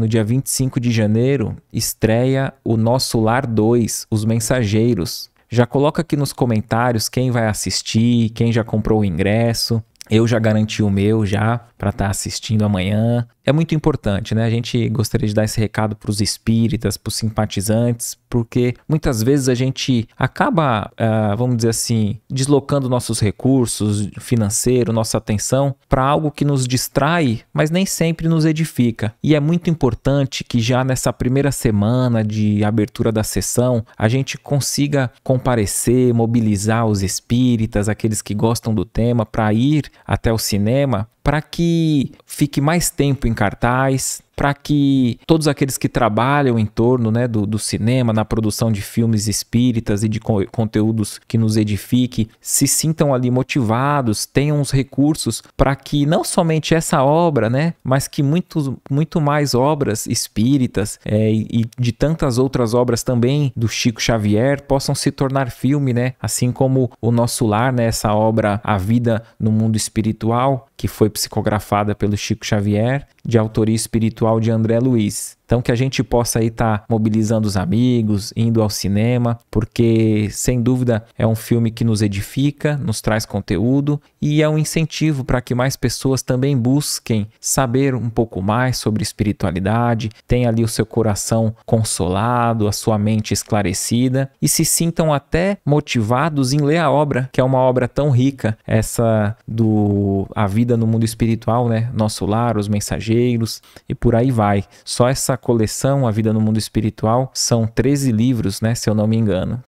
No dia 25 de janeiro, estreia o Nosso Lar 2, Os Mensageiros. Já coloca aqui nos comentários quem vai assistir, quem já comprou o ingresso. Eu já garanti o meu já para estar tá assistindo amanhã é muito importante, né? A gente gostaria de dar esse recado para os espíritas, para os simpatizantes, porque muitas vezes a gente acaba, uh, vamos dizer assim, deslocando nossos recursos financeiros, nossa atenção para algo que nos distrai, mas nem sempre nos edifica. E é muito importante que já nessa primeira semana de abertura da sessão a gente consiga comparecer, mobilizar os espíritas, aqueles que gostam do tema, para ir até o cinema, para que fique mais tempo em cartaz, para que todos aqueles que trabalham em torno né, do, do cinema, na produção de filmes espíritas e de co conteúdos que nos edifique, se sintam ali motivados, tenham os recursos para que não somente essa obra, né, mas que muito, muito mais obras espíritas é, e de tantas outras obras também do Chico Xavier possam se tornar filme, né? Assim como o nosso lar, né, essa obra A Vida no Mundo Espiritual, que foi psicografada pelo Chico Xavier, de autoria espiritual atual de André Luiz. Então que a gente possa aí estar tá mobilizando os amigos, indo ao cinema, porque sem dúvida é um filme que nos edifica, nos traz conteúdo e é um incentivo para que mais pessoas também busquem saber um pouco mais sobre espiritualidade, tenha ali o seu coração consolado, a sua mente esclarecida e se sintam até motivados em ler a obra, que é uma obra tão rica, essa do A Vida no Mundo Espiritual, né? Nosso Lar, Os Mensageiros e por aí vai. Só essa coleção A Vida no Mundo Espiritual são 13 livros, né, se eu não me engano.